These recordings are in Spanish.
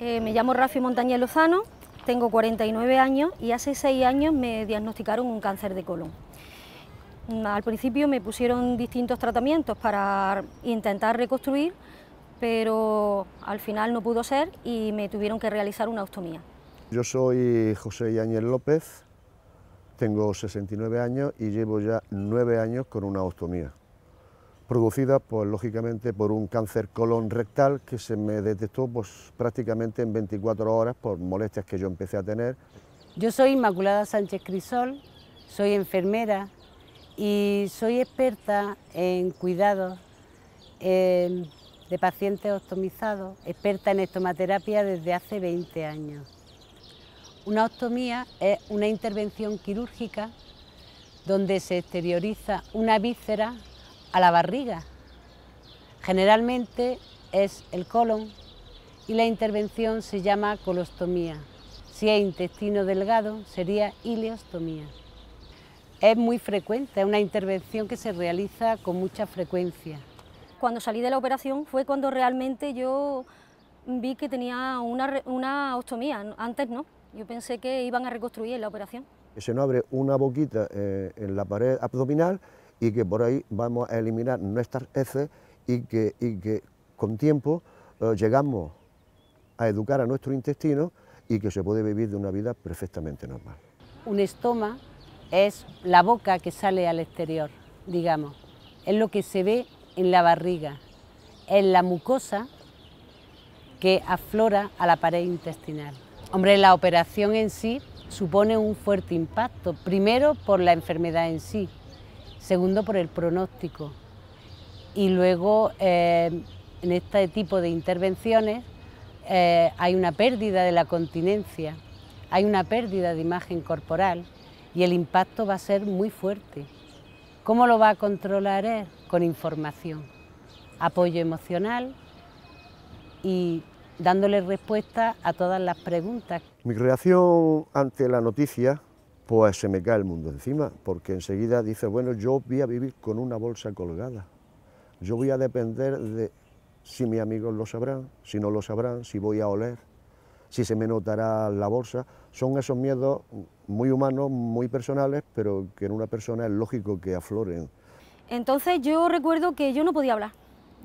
Eh, me llamo Rafi Montañez Lozano, tengo 49 años y hace 6 años me diagnosticaron un cáncer de colon. Mm, al principio me pusieron distintos tratamientos para intentar reconstruir, pero al final no pudo ser y me tuvieron que realizar una ostomía. Yo soy José Yáñez López, tengo 69 años y llevo ya 9 años con una ostomía producida, pues lógicamente, por un cáncer colon rectal que se me detectó pues, prácticamente en 24 horas por molestias que yo empecé a tener. Yo soy Inmaculada Sánchez Crisol, soy enfermera y soy experta en cuidados em, de pacientes optimizados, experta en estomaterapia desde hace 20 años. Una ostomía es una intervención quirúrgica donde se exterioriza una víscera a la barriga. Generalmente es el colon y la intervención se llama colostomía. Si es intestino delgado sería ileostomía. Es muy frecuente, es una intervención que se realiza con mucha frecuencia. Cuando salí de la operación fue cuando realmente yo vi que tenía una, ostomía, antes no, yo pensé que iban a reconstruir la operación. Se nos abre una boquita eh, en la pared abdominal y que por ahí vamos a eliminar nuestras heces y que, con tiempo eh, llegamos a educar a nuestro intestino y que se puede vivir de una vida perfectamente normal. Un estoma es la boca que sale al exterior, digamos, es lo que se ve en la barriga, es la mucosa que aflora a la pared intestinal. Hombre, la operación en sí supone un fuerte impacto, primero por la enfermedad en sí, segundo por el pronóstico y luego eh, en este tipo de intervenciones eh, hay una pérdida de la continencia, hay una pérdida de imagen corporal y el impacto va a ser muy fuerte. ¿Cómo lo va a controlar él? Con información, apoyo emocional y dándole respuesta a todas las preguntas. Mi reacción ante la noticia pues se me cae el mundo encima, porque enseguida dice, bueno, yo voy a vivir con una bolsa colgada, yo voy a depender de si mis amigos lo sabrán, si no lo sabrán, si voy a oler, si se me notará la bolsa. Son esos miedos muy humanos, muy personales, pero que en una persona es lógico que afloren. Entonces yo recuerdo que yo no podía hablar,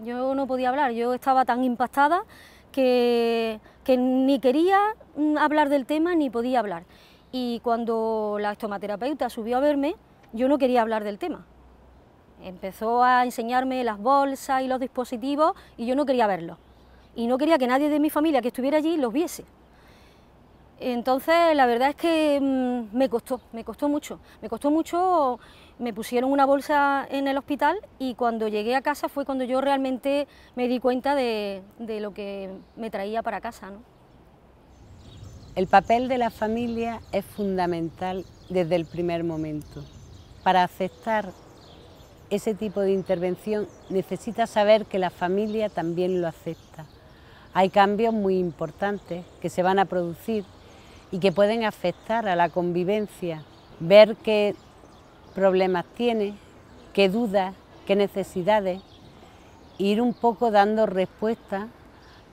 yo no podía hablar, yo estaba tan impactada que, que ni quería mm, hablar del tema ni podía hablar. Y cuando la estomaterapeuta subió a verme, yo no quería hablar del tema. Empezó a enseñarme las bolsas y los dispositivos y yo no quería verlos. Y no quería que nadie de mi familia que estuviera allí los viese. Entonces, la verdad es que mm, me costó, me costó mucho. Me costó mucho, me pusieron una bolsa en el hospital y cuando llegué a casa fue cuando yo realmente me di cuenta de, de lo que me traía para casa. ¿no? El papel de la familia es fundamental desde el primer momento. Para aceptar ese tipo de intervención necesita saber que la familia también lo acepta. Hay cambios muy importantes que se van a producir y que pueden afectar a la convivencia. Ver qué problemas tiene, qué dudas, qué necesidades, ir un poco dando respuesta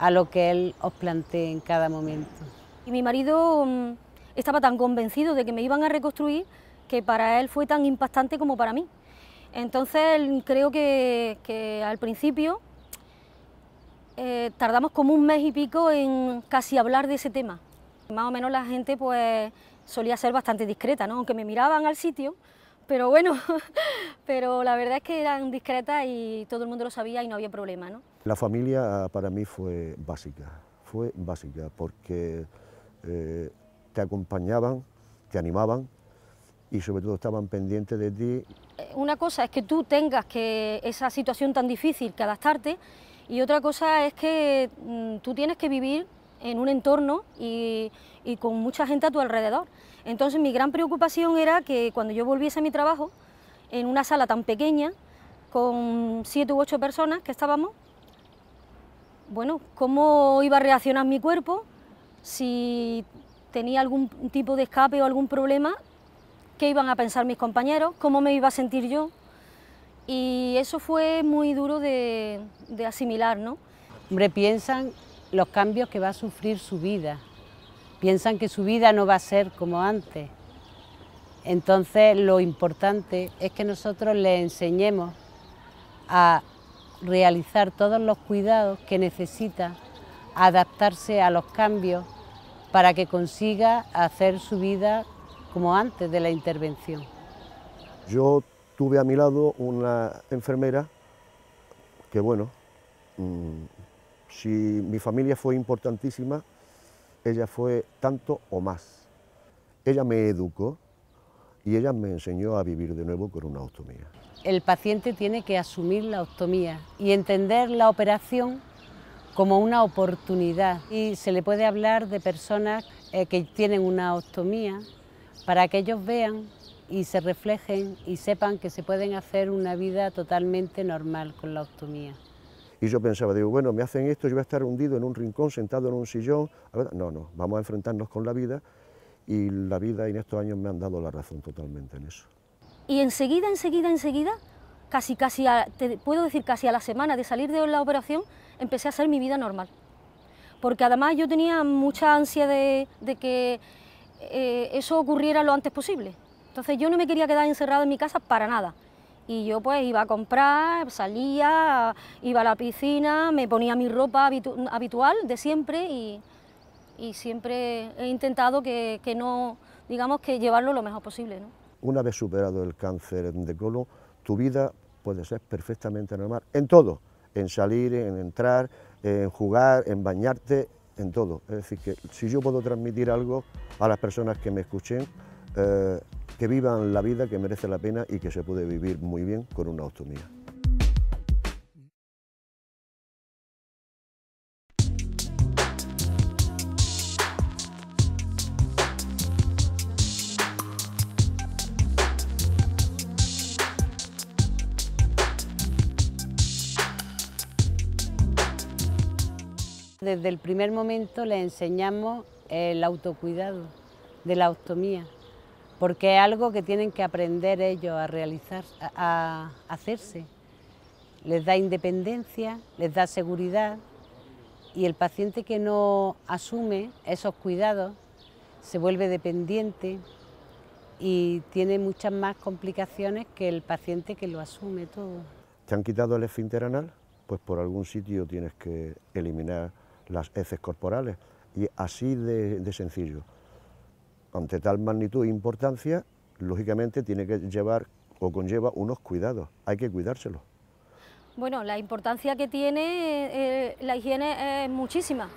a lo que él os plantea en cada momento. Y mi marido mm, estaba tan convencido de que me iban a reconstruir que para él fue tan impactante como para mí. Entonces creo que, al principio eh, tardamos como un mes y pico en casi hablar de ese tema. Más o menos la gente pues solía ser bastante discreta, ¿no? aunque me miraban al sitio, pero bueno, pero la verdad es que eran discretas y todo el mundo lo sabía y no había problema. ¿no? La familia ah, para mí fue básica, fue básica porque eh, te acompañaban, te animaban y sobre todo estaban pendientes de ti. Eh, una cosa es que tú tengas que esa situación tan difícil que adaptarte y otra cosa es que mm, tú tienes que vivir en un entorno y, y, con mucha gente a tu alrededor. Entonces mi gran preocupación era que cuando yo volviese a mi trabajo, en una sala tan pequeña, con siete u ocho personas que estábamos, bueno, cómo iba a reaccionar mi cuerpo, si tenía algún tipo de escape o algún problema, qué iban a pensar mis compañeros, cómo me iba a sentir yo. Y eso fue muy duro de, asimilar, ¿no? Hombre, piensan los cambios que va a sufrir su vida. Piensan que su vida no va a ser como antes. Entonces, lo importante es que nosotros les enseñemos a realizar todos los cuidados que necesita adaptarse a los cambios para que consiga hacer su vida como antes de la intervención. Yo tuve a mi lado una enfermera que, bueno, mm, si mi familia fue importantísima, ella fue tanto o más. Ella me educó y ella me enseñó a vivir de nuevo con una ostomía. El paciente tiene que asumir la ostomía y entender la operación como una oportunidad. Y se le puede hablar de personas eh, que tienen una ostomía para que ellos vean y se reflejen y sepan que se pueden hacer una vida totalmente normal con la ostomía. Y yo pensaba, digo, bueno, me hacen esto, yo voy a estar hundido en un rincón, sentado en un sillón. No, no, vamos a enfrentarnos con la vida y la vida en estos años me han dado la razón totalmente en eso. Y enseguida, enseguida, enseguida, casi, casi, a, te puedo decir casi a la semana de salir de la operación, empecé a hacer mi vida normal. Porque además yo tenía mucha ansia de, de que eh, eso ocurriera lo antes posible. Entonces yo no me quería quedar encerrada en mi casa para nada. Y yo pues iba a comprar, salía, iba a la piscina, me ponía mi ropa habitual de siempre y, siempre he intentado que, que, no, digamos que llevarlo lo mejor posible. Una vez superado el cáncer de colon, tu vida puede ser perfectamente normal, en todo, en salir, en entrar, en jugar, en bañarte, en todo. Es decir, que si yo puedo transmitir algo a las personas que me escuchen, eh, que vivan la vida que merece la pena y que se puede vivir muy bien con una ostomía. Desde el primer momento les enseñamos el autocuidado de la ostomía, porque es algo que tienen que aprender ellos a realizar, a, hacerse. Les da independencia, les da seguridad y el paciente que no asume esos cuidados se vuelve dependiente y tiene muchas más complicaciones que el paciente que lo asume todo. ¿Te han quitado el esfínter anal? Pues por algún sitio tienes que eliminar las heces corporales. Y así de, sencillo. Ante tal magnitud e importancia, lógicamente tiene que llevar o conlleva unos cuidados, hay que cuidárselos. Bueno, la importancia que tiene eh, eh, la higiene es muchísima.